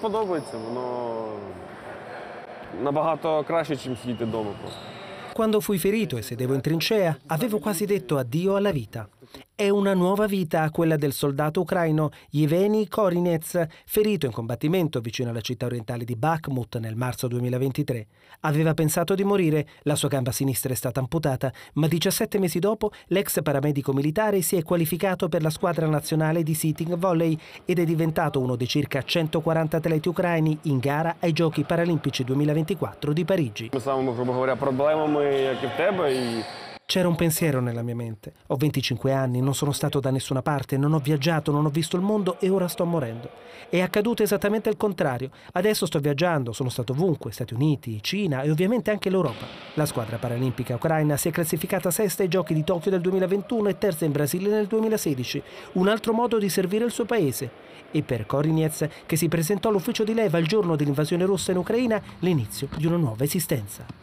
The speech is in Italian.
Подобається, воно nabagato краще, ніж сидіти вдома просто. Quando fui ferito e sedevo in trincea, avevo quasi detto addio alla vita. È una nuova vita quella del soldato ucraino Yevgeny Korinets, ferito in combattimento vicino alla città orientale di Bakhmut nel marzo 2023. Aveva pensato di morire, la sua gamba sinistra è stata amputata, ma 17 mesi dopo l'ex paramedico militare si è qualificato per la squadra nazionale di sitting volley ed è diventato uno dei circa 140 atleti ucraini in gara ai Giochi Paralimpici 2024 di Parigi. Problemi, come c'era un pensiero nella mia mente. Ho 25 anni, non sono stato da nessuna parte, non ho viaggiato, non ho visto il mondo e ora sto morendo. È accaduto esattamente il contrario. Adesso sto viaggiando, sono stato ovunque, Stati Uniti, Cina e ovviamente anche l'Europa. La squadra paralimpica ucraina si è classificata sesta ai giochi di Tokyo del 2021 e terza in Brasile nel 2016. Un altro modo di servire il suo paese. E per Korinez, che si presentò all'ufficio di leva il giorno dell'invasione russa in Ucraina, l'inizio di una nuova esistenza.